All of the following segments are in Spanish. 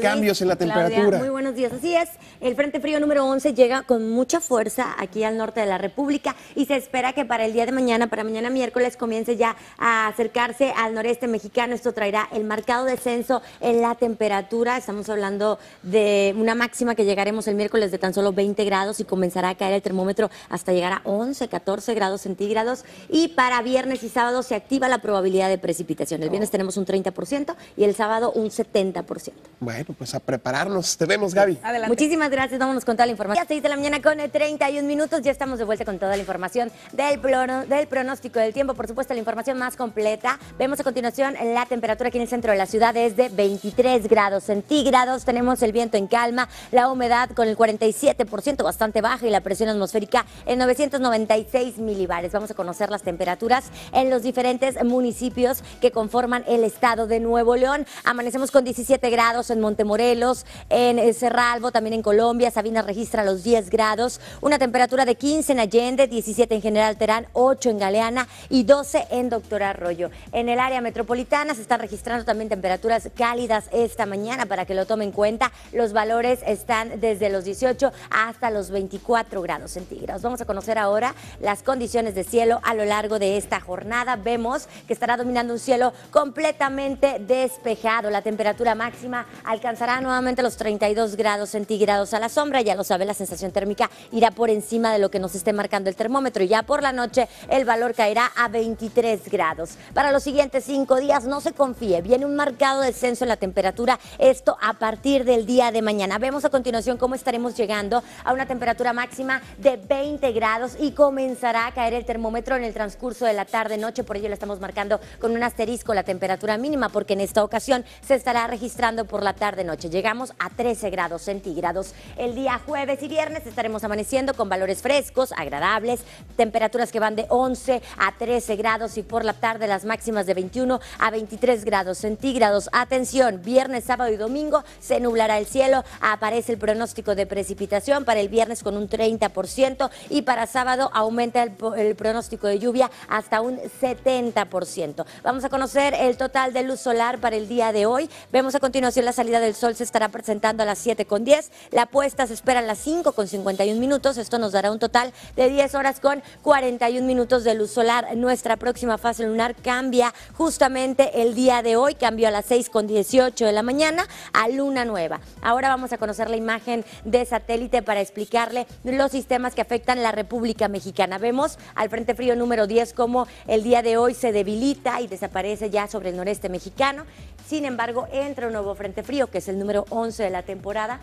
cambios en la temperatura. muy buenos días. Así es, el Frente Frío número 11 llega con mucha fuerza aquí al norte de la República y se espera que para el día de mañana, para mañana miércoles, comience ya a acercarse al noreste mexicano. Esto traerá el marcado descenso en la temperatura. Estamos hablando de una máxima que llegaremos el miércoles de tan solo 20 grados y comenzará a caer el termómetro hasta llegar a 11, 14 grados centígrados. Y para viernes y sábado se activa la probabilidad de precipitación. El oh. viernes tenemos un 30% y el sábado un 70%. Bueno, pues a prepararnos. Te vemos, Gaby. Muchísimas gracias, vámonos con toda la información. Ya de la mañana con 31 minutos, ya estamos de vuelta con toda la información del, del pronóstico del tiempo, por supuesto la información más completa. Vemos a continuación la temperatura aquí en el centro de la ciudad es de 23 grados centígrados, tenemos el viento en calma, la humedad con el 47% bastante baja y la presión atmosférica en 996 milibares. Vamos a conocer las temperaturas en los diferentes municipios que conforman el estado de Nuevo León. Amanecemos con 17 grados en Monterrey. Morelos, en eh, Cerralbo, también en Colombia. Sabina registra los 10 grados, una temperatura de 15 en Allende, 17 en General Terán, 8 en Galeana y 12 en Doctor Arroyo. En el área metropolitana se están registrando también temperaturas cálidas esta mañana para que lo tomen en cuenta. Los valores están desde los 18 hasta los 24 grados centígrados. Vamos a conocer ahora las condiciones de cielo a lo largo de esta jornada. Vemos que estará dominando un cielo completamente despejado. La temperatura máxima alcanza alcanzará nuevamente los 32 grados centígrados a la sombra, ya lo sabe, la sensación térmica irá por encima de lo que nos esté marcando el termómetro y ya por la noche el valor caerá a 23 grados. Para los siguientes cinco días no se confíe, viene un marcado descenso en la temperatura, esto a partir del día de mañana. Vemos a continuación cómo estaremos llegando a una temperatura máxima de 20 grados y comenzará a caer el termómetro en el transcurso de la tarde-noche, por ello le estamos marcando con un asterisco la temperatura mínima porque en esta ocasión se estará registrando por la tarde noche. Llegamos a 13 grados centígrados el día jueves y viernes. Estaremos amaneciendo con valores frescos, agradables, temperaturas que van de 11 a 13 grados y por la tarde las máximas de 21 a 23 grados centígrados. Atención, viernes, sábado y domingo se nublará el cielo. Aparece el pronóstico de precipitación para el viernes con un 30% y para sábado aumenta el, pronóstico de lluvia hasta un 70%. Vamos a conocer el total de luz solar para el día de hoy. Vemos a continuación la salida del Sol se estará presentando a las 7 con 10. La puesta se espera a las 5 con 51 minutos. Esto nos dará un total de 10 horas con 41 minutos de luz solar. Nuestra próxima fase lunar cambia justamente el día de hoy. Cambió a las 6 con 18 de la mañana a luna nueva. Ahora vamos a conocer la imagen de satélite para explicarle los sistemas que afectan la República Mexicana. Vemos al Frente Frío número 10 como el día de hoy se debilita y desaparece ya sobre el noreste mexicano. Sin embargo, entra un nuevo Frente Frío que es el número 11 de la temporada,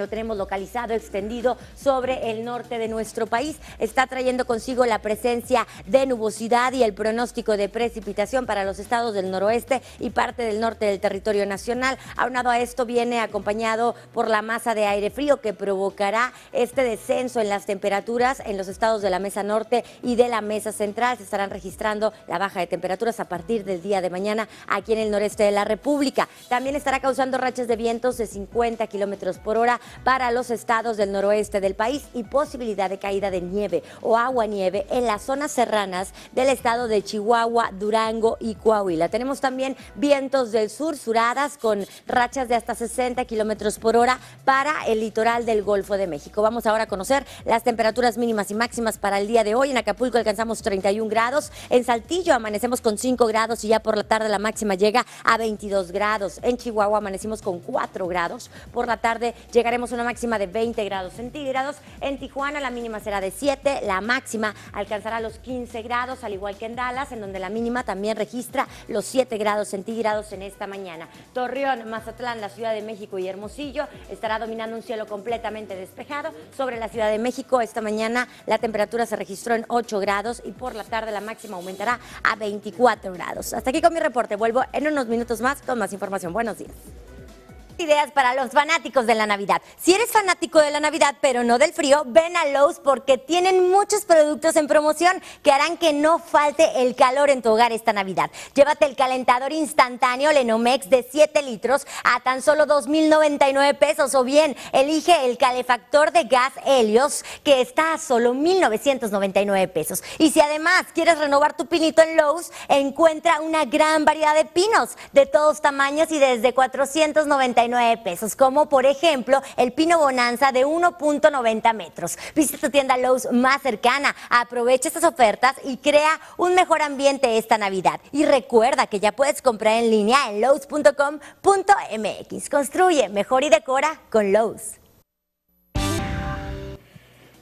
lo tenemos localizado, extendido sobre el norte de nuestro país. Está trayendo consigo la presencia de nubosidad y el pronóstico de precipitación para los estados del noroeste y parte del norte del territorio nacional. Aunado a esto viene acompañado por la masa de aire frío que provocará este descenso en las temperaturas en los estados de la mesa norte y de la mesa central. Se estarán registrando la baja de temperaturas a partir del día de mañana aquí en el noreste de la República. También estará causando rachas de vientos de 50 kilómetros por hora para los estados del noroeste del país y posibilidad de caída de nieve o agua nieve en las zonas serranas del estado de Chihuahua, Durango y Coahuila. Tenemos también vientos del sur, suradas con rachas de hasta 60 kilómetros por hora para el litoral del Golfo de México. Vamos ahora a conocer las temperaturas mínimas y máximas para el día de hoy. En Acapulco alcanzamos 31 grados, en Saltillo amanecemos con 5 grados y ya por la tarde la máxima llega a 22 grados. En Chihuahua amanecimos con 4 grados, por la tarde llegan Tendremos una máxima de 20 grados centígrados. En Tijuana la mínima será de 7, la máxima alcanzará los 15 grados, al igual que en Dallas, en donde la mínima también registra los 7 grados centígrados en esta mañana. Torreón, Mazatlán, la Ciudad de México y Hermosillo estará dominando un cielo completamente despejado. Sobre la Ciudad de México esta mañana la temperatura se registró en 8 grados y por la tarde la máxima aumentará a 24 grados. Hasta aquí con mi reporte. Vuelvo en unos minutos más con más información. Buenos días ideas para los fanáticos de la Navidad. Si eres fanático de la Navidad, pero no del frío, ven a Lowe's porque tienen muchos productos en promoción que harán que no falte el calor en tu hogar esta Navidad. Llévate el calentador instantáneo Lenomex de 7 litros a tan solo 2.099 pesos o bien elige el calefactor de gas Helios que está a solo 1.999 pesos. Y si además quieres renovar tu pinito en Lowe's, encuentra una gran variedad de pinos de todos tamaños y desde 499 pesos, como por ejemplo el pino bonanza de 1.90 metros. Visita tu tienda Lowe's más cercana, aprovecha estas ofertas y crea un mejor ambiente esta Navidad. Y recuerda que ya puedes comprar en línea en lowes.com.mx. Construye, mejor y decora con Lowe's.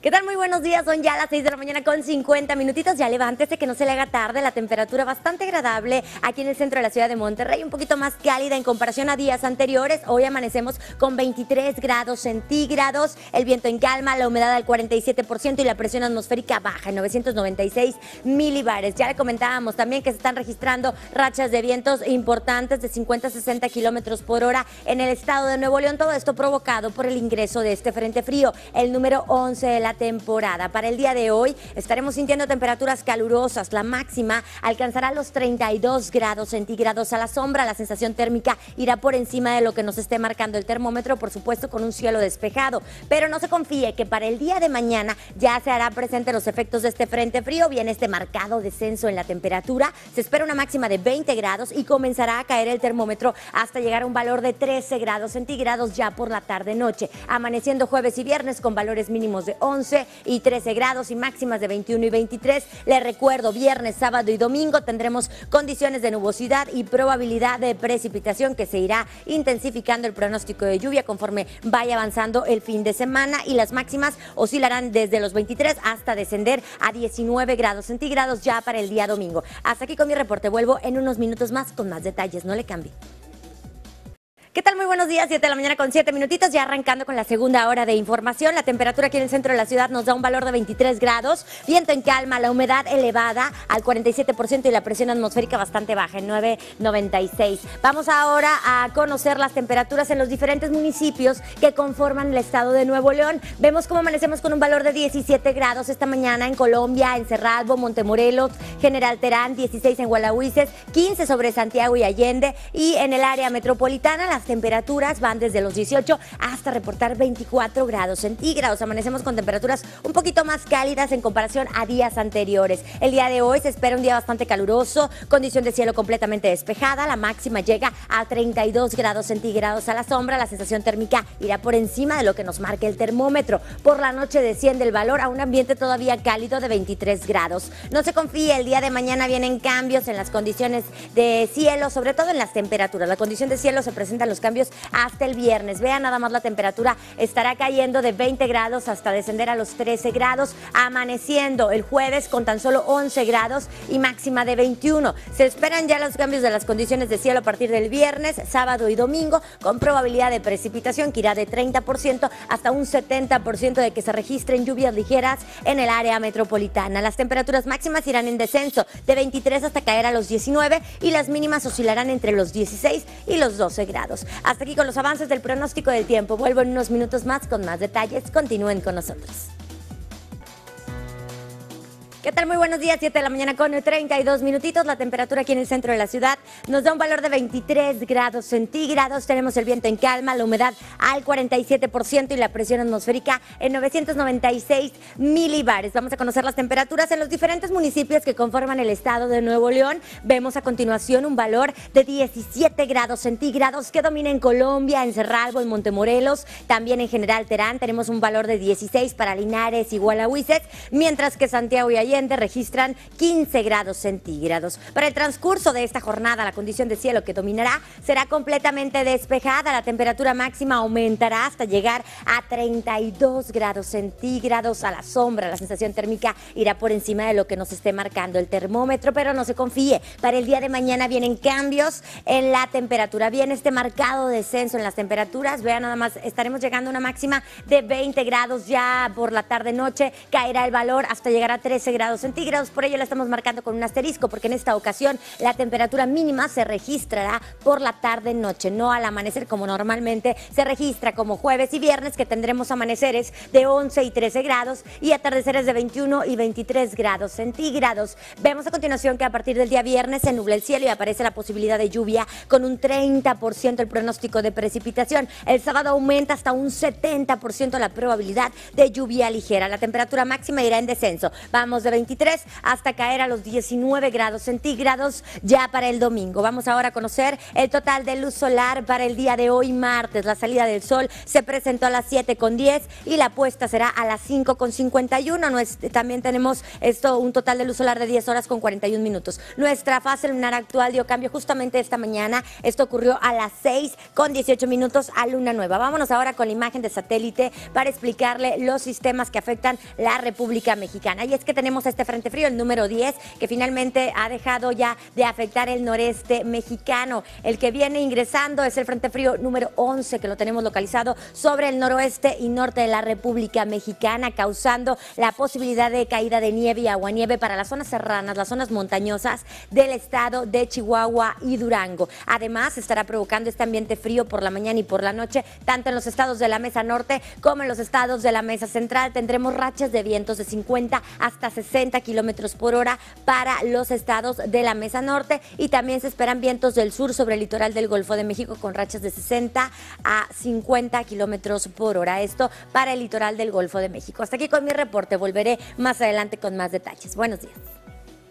¿Qué tal? Muy buenos días, son ya las 6 de la mañana con 50 minutitos, ya levántese que no se le haga tarde, la temperatura bastante agradable aquí en el centro de la ciudad de Monterrey, un poquito más cálida en comparación a días anteriores, hoy amanecemos con 23 grados centígrados, el viento en calma, la humedad al 47% y la presión atmosférica baja en 996 milibares. Ya le comentábamos también que se están registrando rachas de vientos importantes de 50 a 60 kilómetros por hora en el estado de Nuevo León, todo esto provocado por el ingreso de este frente frío, el número 11 de la temporada. Para el día de hoy estaremos sintiendo temperaturas calurosas. La máxima alcanzará los 32 grados centígrados a la sombra. La sensación térmica irá por encima de lo que nos esté marcando el termómetro, por supuesto con un cielo despejado. Pero no se confíe que para el día de mañana ya se hará presente los efectos de este frente frío, viene este marcado descenso en la temperatura. Se espera una máxima de 20 grados y comenzará a caer el termómetro hasta llegar a un valor de 13 grados centígrados ya por la tarde-noche, amaneciendo jueves y viernes con valores mínimos de 11 11 y 13 grados y máximas de 21 y 23. Les recuerdo, viernes, sábado y domingo tendremos condiciones de nubosidad y probabilidad de precipitación que se irá intensificando el pronóstico de lluvia conforme vaya avanzando el fin de semana y las máximas oscilarán desde los 23 hasta descender a 19 grados centígrados ya para el día domingo. Hasta aquí con mi reporte. Vuelvo en unos minutos más con más detalles. No le cambie. ¿Qué tal? Muy buenos días, 7 de la mañana con 7 minutitos, ya arrancando con la segunda hora de información. La temperatura aquí en el centro de la ciudad nos da un valor de 23 grados, viento en calma, la humedad elevada al 47% y la presión atmosférica bastante baja, en 9.96. Vamos ahora a conocer las temperaturas en los diferentes municipios que conforman el estado de Nuevo León. Vemos cómo amanecemos con un valor de 17 grados esta mañana en Colombia, en Cerralbo, Montemorelos, General Terán, 16 en Gualahuises, 15 sobre Santiago y Allende y en el área metropolitana, la temperaturas van desde los 18 hasta reportar 24 grados centígrados. Amanecemos con temperaturas un poquito más cálidas en comparación a días anteriores. El día de hoy se espera un día bastante caluroso, condición de cielo completamente despejada. La máxima llega a 32 grados centígrados a la sombra. La sensación térmica irá por encima de lo que nos marca el termómetro. Por la noche desciende el valor a un ambiente todavía cálido de 23 grados. No se confíe, el día de mañana vienen cambios en las condiciones de cielo, sobre todo en las temperaturas. La condición de cielo se presenta los cambios hasta el viernes. Vean nada más la temperatura estará cayendo de 20 grados hasta descender a los 13 grados, amaneciendo el jueves con tan solo 11 grados y máxima de 21. Se esperan ya los cambios de las condiciones de cielo a partir del viernes, sábado y domingo, con probabilidad de precipitación que irá de 30% hasta un 70% de que se registren lluvias ligeras en el área metropolitana. Las temperaturas máximas irán en descenso de 23 hasta caer a los 19 y las mínimas oscilarán entre los 16 y los 12 grados. Hasta aquí con los avances del pronóstico del tiempo. Vuelvo en unos minutos más con más detalles. Continúen con nosotros. ¿Qué tal? Muy buenos días, 7 de la mañana con 32 minutitos. La temperatura aquí en el centro de la ciudad nos da un valor de 23 grados centígrados. Tenemos el viento en calma, la humedad al 47% y la presión atmosférica en 996 milibares. Vamos a conocer las temperaturas en los diferentes municipios que conforman el estado de Nuevo León. Vemos a continuación un valor de 17 grados centígrados que domina en Colombia, en Cerralbo, en Montemorelos, también en General Terán. Tenemos un valor de 16 para Linares y Gualahuises, mientras que Santiago y Allí registran 15 grados centígrados. Para el transcurso de esta jornada, la condición de cielo que dominará será completamente despejada. La temperatura máxima aumentará hasta llegar a 32 grados centígrados a la sombra. La sensación térmica irá por encima de lo que nos esté marcando el termómetro, pero no se confíe. Para el día de mañana vienen cambios en la temperatura. Viene este marcado descenso en las temperaturas. Vean nada más, estaremos llegando a una máxima de 20 grados ya por la tarde-noche. Caerá el valor hasta llegar a 13 grados grados centígrados. Por ello la estamos marcando con un asterisco porque en esta ocasión la temperatura mínima se registrará por la tarde-noche, no al amanecer como normalmente se registra como jueves y viernes que tendremos amaneceres de 11 y 13 grados y atardeceres de 21 y 23 grados centígrados. Vemos a continuación que a partir del día viernes se nubla el cielo y aparece la posibilidad de lluvia con un 30% el pronóstico de precipitación. El sábado aumenta hasta un 70% la probabilidad de lluvia ligera. La temperatura máxima irá en descenso. Vamos de 23 hasta caer a los 19 grados centígrados ya para el domingo. Vamos ahora a conocer el total de luz solar para el día de hoy martes. La salida del sol se presentó a las 7 con 10 y la puesta será a las 5 con 51. también tenemos esto un total de luz solar de 10 horas con 41 minutos. Nuestra fase lunar actual dio cambio justamente esta mañana. Esto ocurrió a las 6 con 18 minutos a luna nueva. Vámonos ahora con la imagen de satélite para explicarle los sistemas que afectan la República Mexicana. Y es que tenemos este frente frío, el número 10, que finalmente ha dejado ya de afectar el noreste mexicano. El que viene ingresando es el frente frío número 11, que lo tenemos localizado sobre el noroeste y norte de la República Mexicana, causando la posibilidad de caída de nieve y aguanieve para las zonas serranas, las zonas montañosas del estado de Chihuahua y Durango. Además, estará provocando este ambiente frío por la mañana y por la noche, tanto en los estados de la mesa norte como en los estados de la mesa central. Tendremos rachas de vientos de 50 hasta 60 60 kilómetros por hora para los estados de la mesa norte y también se esperan vientos del sur sobre el litoral del Golfo de México con rachas de 60 a 50 kilómetros por hora. Esto para el litoral del Golfo de México. Hasta aquí con mi reporte. Volveré más adelante con más detalles. Buenos días.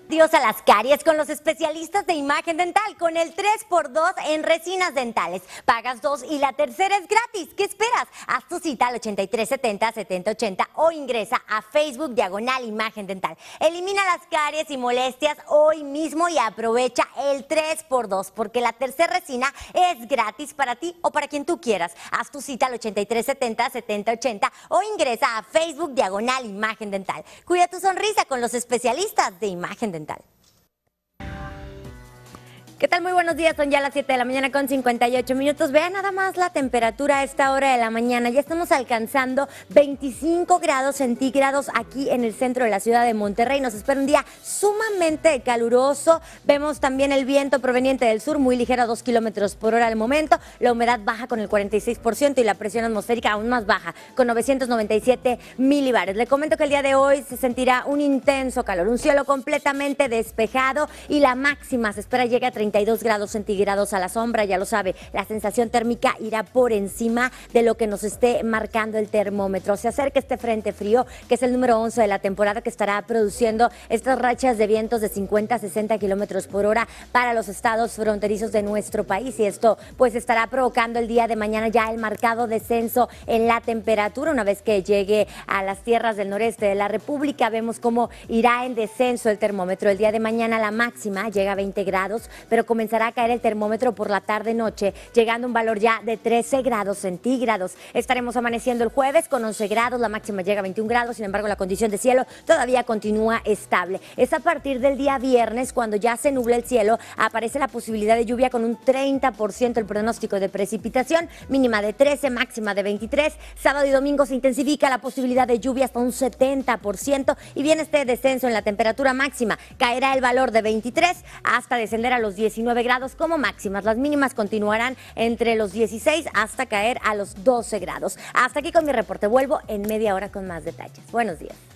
Dios a las caries con los especialistas de imagen dental, con el 3x2 en resinas dentales. Pagas dos y la tercera es gratis. ¿Qué esperas? Haz tu cita al 8370-7080 o ingresa a Facebook Diagonal Imagen Dental. Elimina las caries y molestias hoy mismo y aprovecha el 3x2 porque la tercera resina es gratis para ti o para quien tú quieras. Haz tu cita al 8370-7080 o ingresa a Facebook Diagonal Imagen Dental. Cuida tu sonrisa con los especialistas de Imagen Dental mental. ¿Qué tal? Muy buenos días, son ya las 7 de la mañana con 58 minutos. Vean nada más la temperatura a esta hora de la mañana. Ya estamos alcanzando 25 grados centígrados aquí en el centro de la ciudad de Monterrey. Nos espera un día sumamente caluroso. Vemos también el viento proveniente del sur, muy ligero, 2 kilómetros por hora al momento. La humedad baja con el 46% y la presión atmosférica aún más baja, con 997 milibares. Le comento que el día de hoy se sentirá un intenso calor, un cielo completamente despejado y la máxima se espera llegue a 30 32 grados centígrados a la sombra, ya lo sabe, la sensación térmica irá por encima de lo que nos esté marcando el termómetro. Se acerca este frente frío, que es el número 11 de la temporada, que estará produciendo estas rachas de vientos de 50 a 60 kilómetros por hora para los estados fronterizos de nuestro país. Y esto, pues, estará provocando el día de mañana ya el marcado descenso en la temperatura. Una vez que llegue a las tierras del noreste de la República, vemos cómo irá en descenso el termómetro. El día de mañana la máxima llega a 20 grados, pero comenzará a caer el termómetro por la tarde-noche, llegando a un valor ya de 13 grados centígrados. Estaremos amaneciendo el jueves con 11 grados, la máxima llega a 21 grados, sin embargo la condición de cielo todavía continúa estable. Es a partir del día viernes cuando ya se nubla el cielo, aparece la posibilidad de lluvia con un 30% el pronóstico de precipitación, mínima de 13, máxima de 23. Sábado y domingo se intensifica la posibilidad de lluvia hasta un 70% y viene este descenso en la temperatura máxima. Caerá el valor de 23 hasta descender a los 10 19 grados como máximas. Las mínimas continuarán entre los 16 hasta caer a los 12 grados. Hasta aquí con mi reporte. Vuelvo en media hora con más detalles. Buenos días.